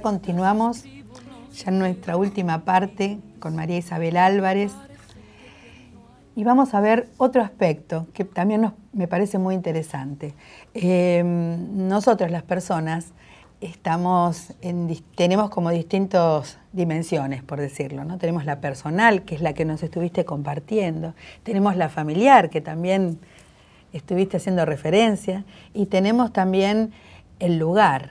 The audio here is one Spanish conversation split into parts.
continuamos ya en nuestra última parte con María Isabel Álvarez y vamos a ver otro aspecto que también me parece muy interesante. Eh, nosotros las personas estamos tenemos como distintas dimensiones, por decirlo, ¿no? Tenemos la personal, que es la que nos estuviste compartiendo, tenemos la familiar, que también estuviste haciendo referencia, y tenemos también el lugar,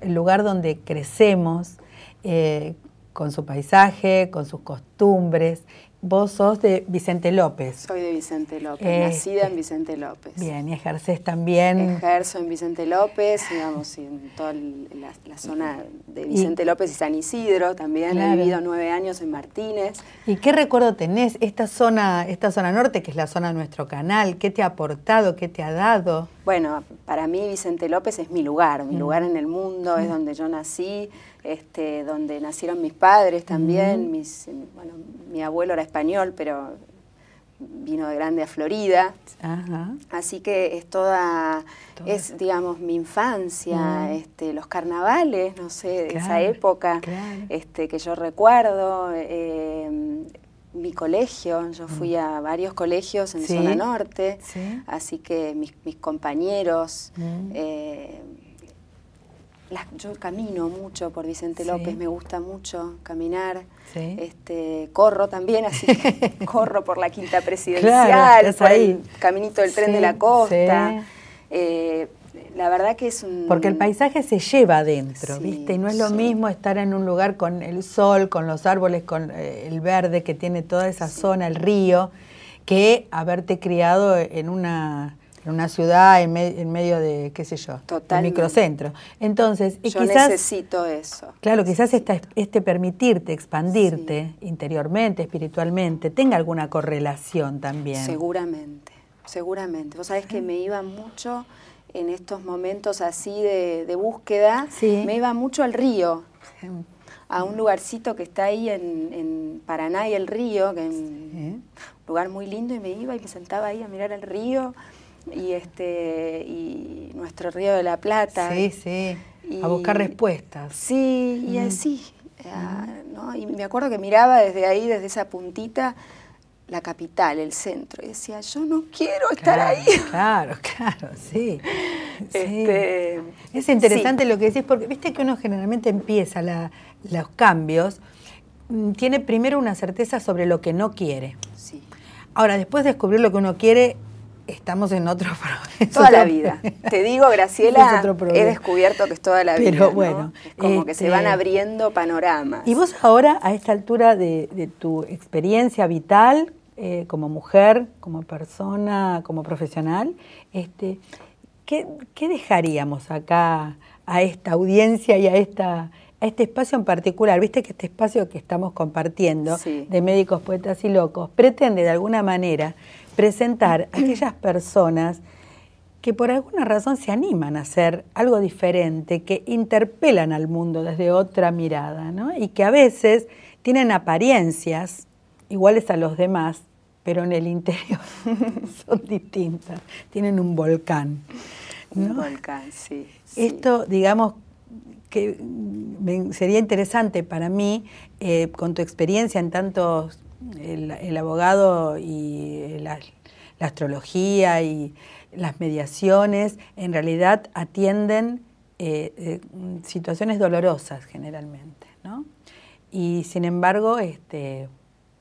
el lugar donde crecemos, eh, con su paisaje, con sus costumbres. Vos sos de Vicente López. Soy de Vicente López, eh, nacida en eh, Vicente López. Bien, y ejerces también. Ejerzo en Vicente López, digamos, en toda la, zona de Vicente López y San Isidro también. He vivido nueve años en Martínez. ¿Y qué recuerdo tenés? Esta zona, esta zona norte, que es la zona de nuestro canal, ¿qué te ha aportado? ¿Qué te ha dado? Bueno, para mí Vicente López es mi lugar, mi mm. lugar en el mundo, es mm. donde yo nací, este, donde nacieron mis padres también, mm. mis, mi abuelo era español, pero vino de grande a Florida. Así que es toda, es digamos mi infancia, este, los carnavales, no sé, de esa época este, que yo recuerdo. Eh, mi colegio, yo fui mm. a varios colegios en zona norte, así que mis, compañeros, mm. eh, yo camino mucho por Vicente López, me gusta mucho caminar, este, corro también, así que corro por la quinta presidencial, el caminito del tren de la costa. Eh, la verdad que es un... Porque el paisaje se lleva adentro, ¿viste? Y no es lo mismo estar en un lugar con el sol, con los árboles, con eh, el verde que tiene toda esa zona, el río, que haberte criado en una, ciudad en, medio de, qué sé yo, un microcentro. Entonces, yo necesito eso. Claro, quizás este permitirte expandirte interiormente, espiritualmente, tenga alguna correlación también. Seguramente, seguramente. Vos sabés que me iba mucho en estos momentos así de, búsqueda, me iba mucho al río, a un lugarcito que está ahí en, Paraná y el río, que es un lugar muy lindo, y me iba y me sentaba ahí a mirar el río y este y nuestro río de la Plata. Sí, sí. a buscar respuestas. Sí, y así. Ah, y me acuerdo que miraba desde ahí, desde esa puntita, la capital, el centro. Y decía, yo no quiero estar ahí. Claro, claro, sí. Este, es interesante lo que decís, porque viste que uno generalmente empieza los cambios, mm, tiene primero una certeza sobre lo que no quiere. Ahora, después de descubrir lo que uno quiere, Estamos en otro programa. Toda la vida. Te digo, Graciela, he descubierto que es toda la vida. Pero bueno. como que se van este, abriendo panoramas. Y vos ahora, a esta altura de, tu experiencia vital, eh, como mujer, como persona, como profesional, este, ¿qué, dejaríamos acá a esta audiencia y a esta este espacio en particular, viste que este espacio que estamos compartiendo de médicos, poetas y locos pretende de alguna manera presentar a aquellas personas que por alguna razón se animan a hacer algo diferente, que interpelan al mundo desde otra mirada, ¿no? Y que a veces tienen apariencias iguales a los demás, pero en el interior son distintas, tienen un volcán. ¿no? Un volcán, sí, Esto, digamos, que sería interesante para mí, eh, con tu experiencia en tantos el, abogado y la, astrología y las mediaciones en realidad atienden eh, eh, situaciones dolorosas generalmente, ¿no? Y sin embargo, este,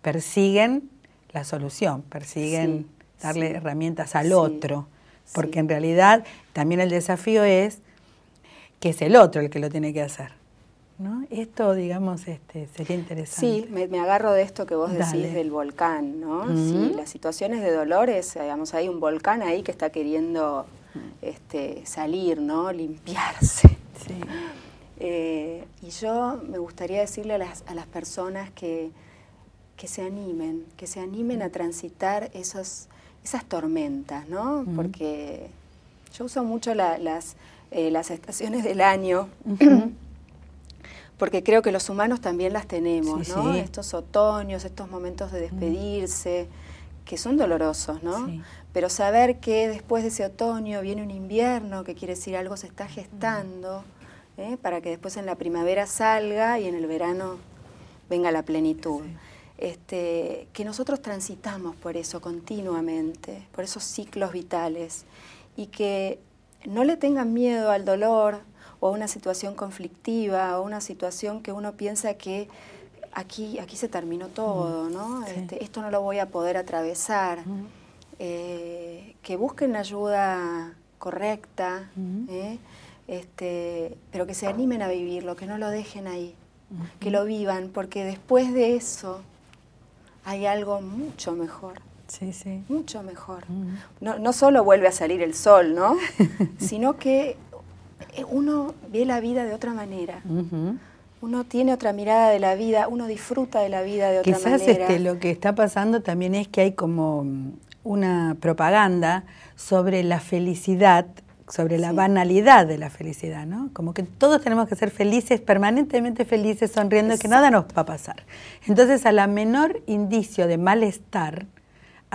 persiguen la solución, persiguen darle herramientas al otro, porque en realidad también el desafío es que es el otro el que lo tiene que hacer. Esto, digamos, este, sería interesante. Sí, me, agarro de esto que vos decís del volcán, ¿no? las situaciones de dolores, digamos, hay un volcán ahí que está queriendo este, salir, ¿no? Limpiarse. Eh, y yo me gustaría decirle a las, personas que, que se animen, que se animen a transitar esos, esas tormentas, ¿no? Porque yo uso mucho las, eh, las estaciones del año. porque creo que los humanos también las tenemos, ¿no? Estos otoños, estos momentos de despedirse, mm. que son dolorosos, ¿no? Pero saber que después de ese otoño viene un invierno, que quiere decir algo se está gestando, mm. ¿eh? para que después en la primavera salga y en el verano venga la plenitud. Este, que nosotros transitamos por eso continuamente, por esos ciclos vitales, y que no le tengan miedo al dolor, o una situación conflictiva o una situación que uno piensa que aquí, aquí se terminó todo, ¿no? Este, esto no lo voy a poder atravesar. Eh, que busquen ayuda correcta, ¿eh? este, pero que se animen a vivirlo, que no lo dejen ahí, que lo vivan, porque después de eso hay algo mucho mejor. Mucho mejor. No, no solo vuelve a salir el sol, ¿no? sino que eh, uno ve la vida de otra manera. Uno tiene otra mirada de la vida, uno disfruta de la vida de otra manera. Quizás lo que está pasando también es que hay como mm, una propaganda sobre la felicidad, sobre la banalidad de la felicidad, ¿no? Como que todos tenemos que ser felices, permanentemente felices, sonriendo, que nada nos va a pasar. Entonces, a la menor indicio de malestar,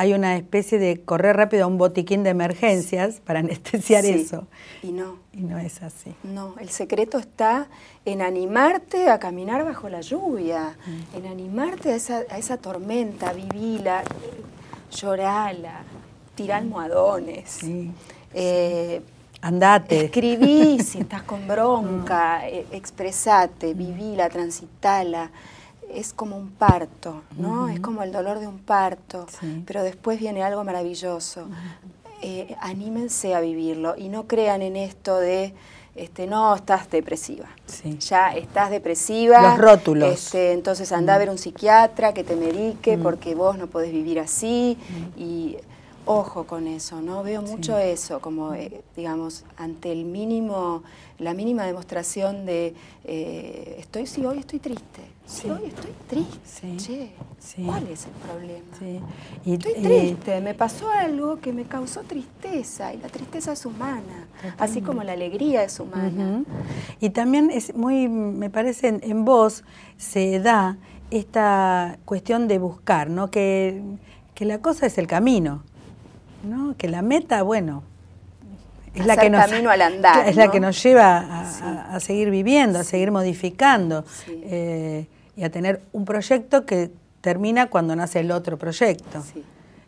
hay una especie de correr rápido a un botiquín de emergencias para anestesiar eso. Y no. Y no es así. No, el secreto está en animarte a caminar bajo la lluvia, mm. en animarte a esa, tormenta, vivila, llorala, tira mm. almohadones. Eh, Andate. Escribí si estás con bronca, mm. eh, expresate, vivila, transitala es como un parto, ¿no? Es como el dolor de un parto, pero después viene algo maravilloso. Eh, anímense a vivirlo y no crean en esto de, este, no, estás depresiva. Ya estás depresiva. Los rótulos. Este, entonces anda a ver un psiquiatra que te medique porque vos no podés vivir así y ojo con eso, ¿no? Veo mucho eso, como, eh, digamos, ante el mínimo, la mínima demostración de eh, estoy, sí, hoy estoy triste. Sí. hoy estoy triste. Che, ¿cuál es el problema? Y, estoy eh, triste, me pasó algo que me causó tristeza, y la tristeza es humana, así como la alegría es humana. Y también es muy, me parece, en, en vos se da esta cuestión de buscar, ¿no? Que, que la cosa es el camino. ¿no? Que la meta, bueno, es la que nos es la que nos lleva a, seguir viviendo, a seguir modificando eh, y a tener un proyecto que termina cuando nace el otro proyecto.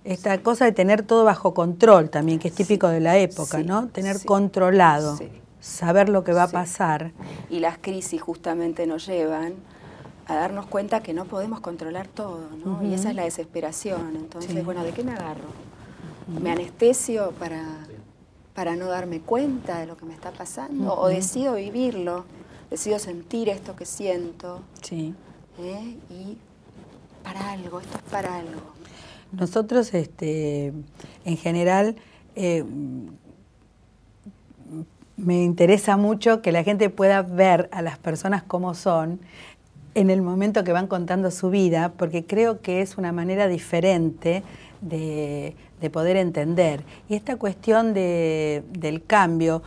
Esta cosa de tener todo bajo control también, que es típico de la época, ¿no? Tener controlado, saber lo que va a pasar. Y las crisis justamente nos llevan a darnos cuenta que no podemos controlar todo, ¿no? Y esa es la desesperación. Entonces, bueno, ¿de qué me agarro? me anestesio para, no darme cuenta de lo que me está pasando, o decido vivirlo, decido sentir esto que siento. Sí. ¿eh? Y para algo, esto es para algo. Nosotros, este, en general, eh, me interesa mucho que la gente pueda ver a las personas como son en el momento que van contando su vida, porque creo que es una manera diferente de, poder entender. Y esta cuestión del cambio,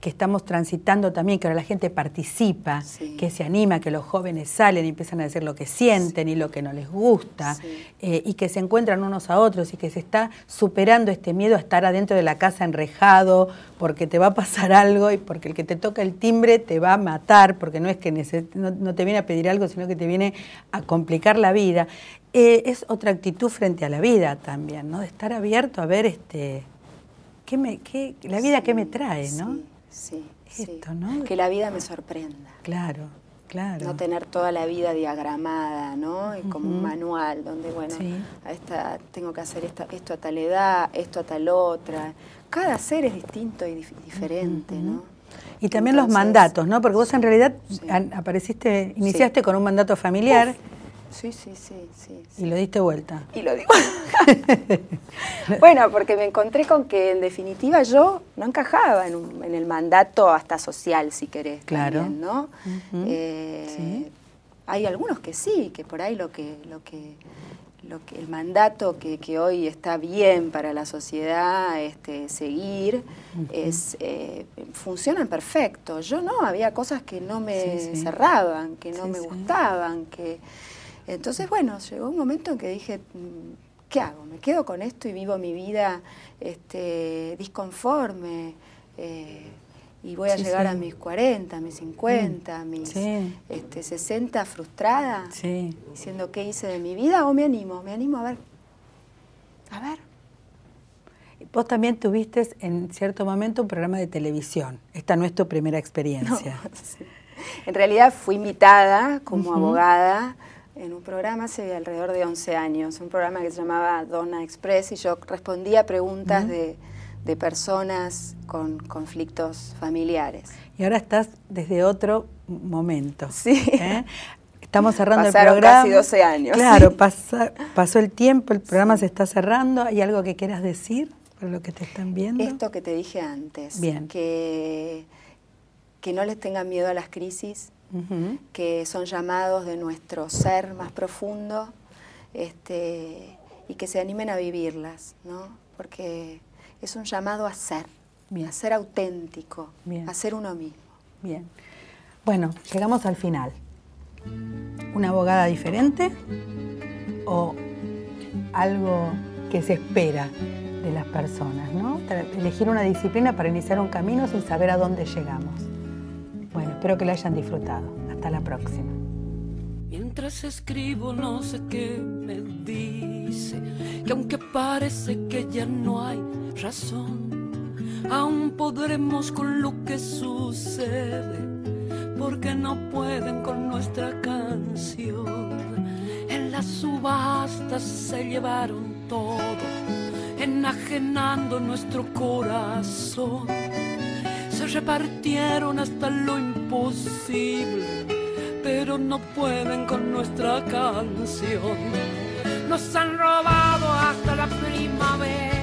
que estamos transitando también, que ahora la gente participa, que se anima, que los jóvenes salen y empiezan a decir lo que sienten y lo que no les gusta, eh, y que se encuentran unos a otros y que se está superando este miedo a estar adentro de la casa enrejado, porque te va a pasar algo y porque el que te toca el timbre te va a matar, porque no es que no, te viene a pedir algo, sino que te viene a complicar la vida. Eh, es otra actitud frente a la vida también, ¿no? De estar abierto a ver este... ¿Qué me, qué, la vida que me trae, ¿no? sí, esto, ¿no? Que la vida me sorprenda. Claro, claro. No tener toda la vida diagramada, ¿no? Y como un manual donde, bueno, a esta, tengo que hacer esto a tal edad, esto a tal otra. Cada ser es distinto y diferente, ¿no? Y también los mandatos, ¿no? Porque vos en realidad apareciste, iniciaste con un mandato familiar. Sí, sí, sí, sí, Y lo diste vuelta. Y lo di bueno, porque me encontré con que en definitiva yo no encajaba en, el mandato hasta social, si querés. Claro. ¿no? Eh, hay algunos que sí, que por ahí lo que, lo que, lo que el mandato que, hoy está bien para la sociedad este, seguir es eh, funcionan perfecto. Yo no, había cosas que no me cerraban, que no me gustaban, que entonces, bueno, llegó un momento en que dije, mm, ¿qué hago? ¿Me quedo con esto y vivo mi vida este, disconforme? Eh, y voy a llegar a mis 40, mis 50, mm, mis 60 este, frustrada, diciendo qué hice de mi vida o me animo, me animo a ver. A ver. Vos también tuviste en cierto momento un programa de televisión. Esta no es tu primera experiencia. en realidad fui invitada como abogada en un programa hace alrededor de 11 años, un programa que se llamaba Donna Express y yo respondía preguntas de, personas con conflictos familiares. Y ahora estás desde otro momento. Sí. ¿Eh? Estamos cerrando el programa. casi 12 años. Claro, pasó el tiempo, el programa se está cerrando. ¿Hay algo que quieras decir para lo que te están viendo? Esto que te dije antes. Bien. Que, que no les tengan miedo a las crisis, que son llamados de nuestro ser más profundo este, y que se animen a vivirlas, porque es un llamado a ser, a ser auténtico, a ser uno mismo. Bueno, llegamos al final. ¿Una abogada diferente o algo que se espera de las personas, Elegir una disciplina para iniciar un camino sin saber a dónde llegamos. Bueno, espero que lo hayan disfrutado. Hasta la próxima. Mientras escribo no sé qué me dice, que aunque parece que ya no hay razón, aún podremos con lo que sucede, porque no pueden con nuestra canción. En las subastas se llevaron todo, enajenando nuestro corazón repartieron hasta lo imposible, pero no pueden con nuestra canción. Nos han robado hasta la primavera